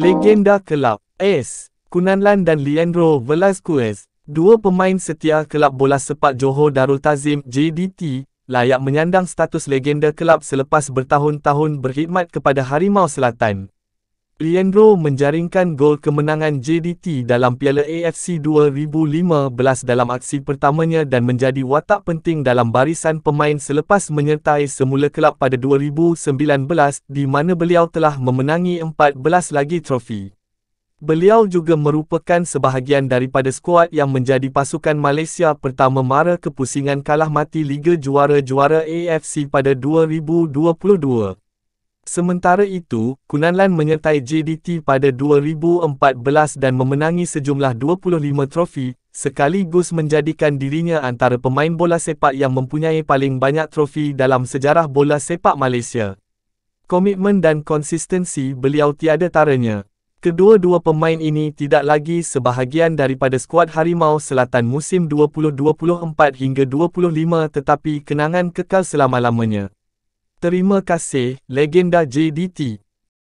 Legenda kelab S. Kunanlan dan Leandro Velasquez, dua pemain setia kelab bola sepak Johor Darul Tazim JDT, layak menyandang status legenda kelab selepas bertahun-tahun berkhidmat kepada Harimau Selatan. Leandro menjaringkan gol kemenangan JDT dalam Piala AFC 2015 dalam aksi pertamanya dan menjadi watak penting dalam barisan pemain selepas menyertai semula kelab pada 2019 di mana beliau telah memenangi 14 lagi trofi. Beliau juga merupakan sebahagian daripada skuad yang menjadi pasukan Malaysia pertama mara ke pusingan kalah mati Liga Juara-Juara AFC pada 2022. Sementara itu, Kunanlan menyertai JDT pada 2014 dan memenangi sejumlah 25 trofi, sekaligus menjadikan dirinya antara pemain bola sepak yang mempunyai paling banyak trofi dalam sejarah bola sepak Malaysia. Komitmen dan konsistensi beliau tiada taranya. Kedua-dua pemain ini tidak lagi sebahagian daripada skuad Harimau Selatan musim 2024 hingga 25 tetapi kenangan kekal selama-lamanya. Terima kasih, Legenda JDT.